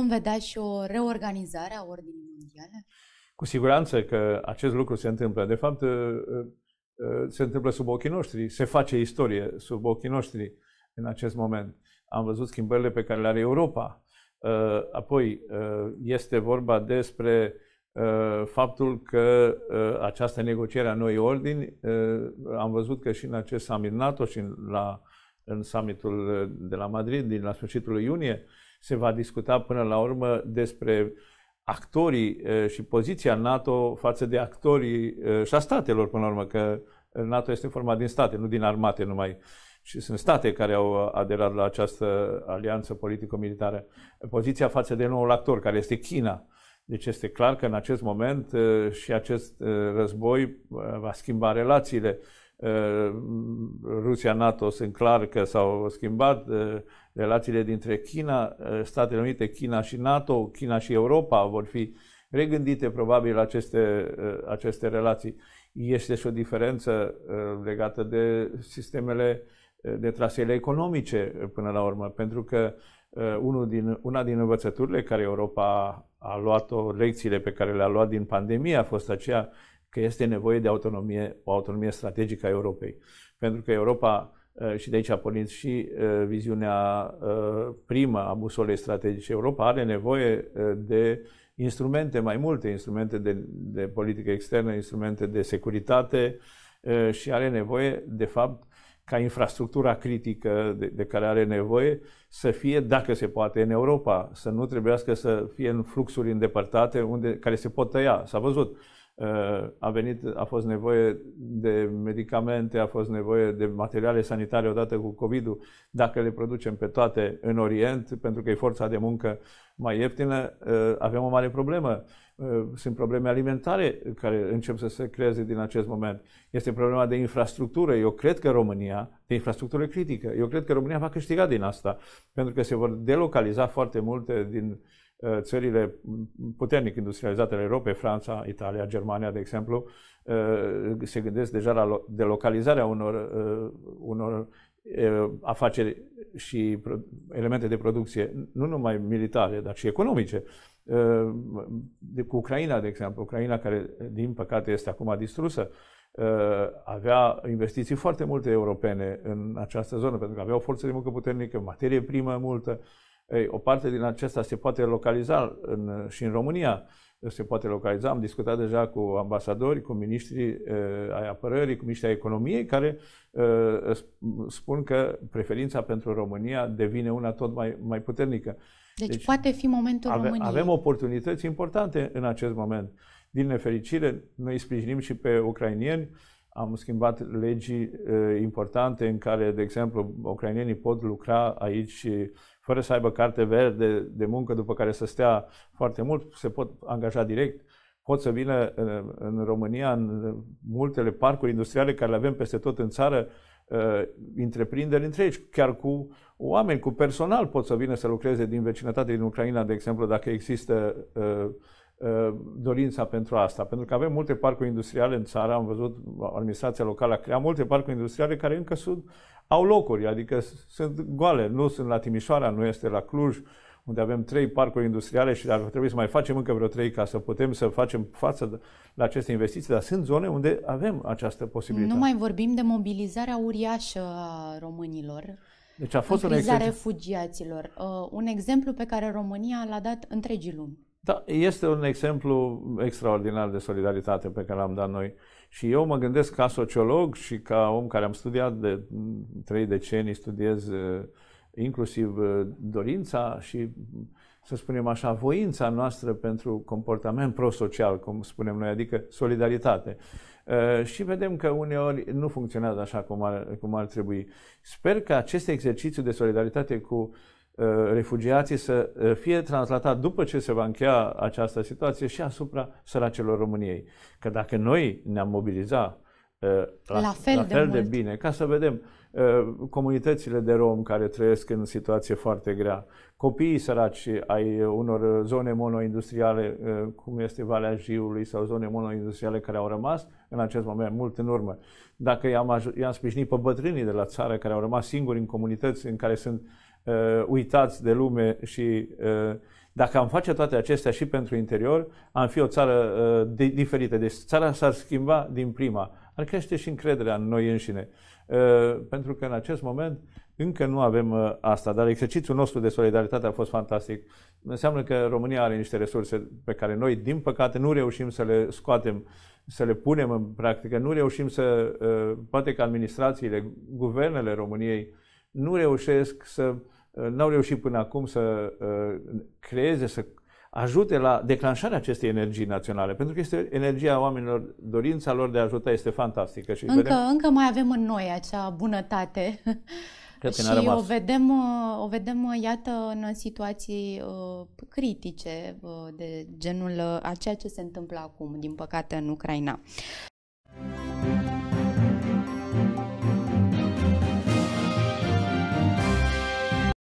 Vom vedea și o reorganizare a ordinii mondiale? Cu siguranță că acest lucru se întâmplă. De fapt, uh, uh, uh, se întâmplă sub ochii noștri, se face istorie sub ochii noștri în acest moment. Am văzut schimbările pe care le are Europa. Apoi, este vorba despre faptul că această negociere a noi ordini, am văzut că și în acest summit NATO și la în summitul uh, de la Madrid din la sfârșitul lui iunie. Se va discuta până la urmă despre actorii uh, și poziția NATO față de actorii uh, și a statelor, până la urmă, că NATO este format din state, nu din armate numai. Și sunt state care au aderat la această alianță politico-militară. Poziția față de noul actor, care este China. Deci este clar că în acest moment și acest război va schimba relațiile Uh, Rusia, NATO sunt clar că s-au schimbat uh, relațiile dintre China, uh, Statele Unite, China și NATO, China și Europa vor fi regândite probabil aceste, aceste relații. Este și o diferență legată de sistemele de traseele economice până la urmă, pentru că unul din, una din învățăturile care Europa a luat-o, lecțiile pe care le-a luat din pandemie a fost aceea că este nevoie de autonomie, o autonomie strategică a Europei. Pentru că Europa, uh, și de aici a pornit și uh, viziunea uh, primă a busolei strategice, Europa are nevoie de instrumente, mai multe instrumente de, de politică externă, instrumente de securitate și are nevoie, de fapt, ca infrastructura critică de, de care are nevoie să fie, dacă se poate, în Europa, să nu trebuiască să fie în fluxuri îndepărtate unde, care se pot tăia. S-a văzut Uh, a venit, a fost nevoie de medicamente, a fost nevoie de materiale sanitare odată cu COVID-ul. Dacă le producem pe toate în Orient, pentru că e forța de muncă mai ieftină, uh, avem o mare problemă. Uh, sunt probleme alimentare care încep să se creeze din acest moment. Este problema de infrastructură. Eu cred că România, de infrastructură critică, eu cred că România va câștiga din asta, pentru că se vor delocaliza foarte multe din Eh, țările puternic industrializate ale Europei, Franța, Italia, Germania, de exemplu, eh, se gândesc deja la delocalizarea unor, eh, unor afaceri și elemente de producție, nu numai militare, dar și economice. cu Ucraina, de exemplu, Ucraina care, din păcate, este acum distrusă, avea investiții foarte multe europene în această zonă, pentru că avea o forță de muncă puternică, materie primă multă, ei, o parte din acesta se poate localiza în, și în România. Se poate localiza. Am discutat deja cu ambasadori, cu miniștrii eh, ai apărării, cu miniștrii ai economiei, care eh, spun că preferința pentru România devine una tot mai, mai puternică. Deci, deci poate fi momentul ave, României. Avem oportunități importante în acest moment. Din nefericire, noi sprijinim și pe ucrainieni am schimbat legi importante în care, de exemplu, ucrainienii pot lucra aici fără să aibă carte verde de muncă, după care să stea foarte mult, se pot angaja direct, pot să vină în, în România, în multele parcuri industriale care le avem peste tot în țară, întreprinderi întregi, chiar cu oameni, cu personal pot să vină să lucreze din vecinătate din Ucraina, de exemplu, dacă există uh, Uh, dorința pentru asta, pentru că avem multe parcuri industriale în țară, am văzut administrația locală a creat multe parcuri industriale care încă sunt, au locuri, adică sunt goale, nu sunt la Timișoara, nu este la Cluj, unde avem trei parcuri industriale și ar trebui să mai facem încă vreo trei ca să putem să facem față la aceste investiții, dar sunt zone unde avem această posibilitate. Nu mai vorbim de mobilizarea uriașă a românilor. Deci a fost în un exemplu. refugiaților. Uh, un exemplu pe care România l-a dat întregii lumi. Da, este un exemplu extraordinar de solidaritate pe care l-am dat noi. Și eu mă gândesc ca sociolog și ca om care am studiat de trei decenii, studiez uh, inclusiv uh, dorința și, să spunem așa, voința noastră pentru comportament prosocial, cum spunem noi, adică solidaritate. Uh, și vedem că uneori nu funcționează așa cum ar, cum ar trebui. Sper că acest exercițiu de solidaritate cu uh, Uh, refugiații să uh, fie translatat după ce se va încheia această situație și asupra săracelor României. Că dacă noi ne-am mobilizat uh, la, la fel, la fel de, de bine, ca să vedem comunitățile de rom care trăiesc în situație foarte grea, copiii săraci ai unor zone monoindustriale, cum este Valea Jiului sau zone monoindustriale care au rămas în acest moment mult în urmă. Dacă i-am, i-am sprijinit pe bătrânii de la țară care au rămas singuri în comunități în care sunt uh, uh, uitați de lume și uh, dacă am face toate acestea și pentru interior, am fi o țară uh, de, diferită. Deci țara s-ar schimba din prima. Ar crește și încrederea în noi înșine. Uh, pentru că în acest moment încă nu avem uh, asta, dar exercițiul nostru de solidaritate a fost fantastic. Înseamnă că România are niște resurse pe care noi, din păcate, nu reușim să le scoatem, să le punem în practică. Nu reușim să, uh, poate că administrațiile, guvernele României, uh, nu reușesc să, uh, n-au reușit până acum să uh, creeze, să ajute la declanșarea acestei energii naționale, pentru că este energia oamenilor, dorința lor de a ajuta este fantastică. Și încă, vedem... încă mai avem în noi acea bunătate. și o vedem, o vedem, iată, în situații uh, critice uh, de genul uh, a ceea ce se întâmplă acum, din păcate, în Ucraina.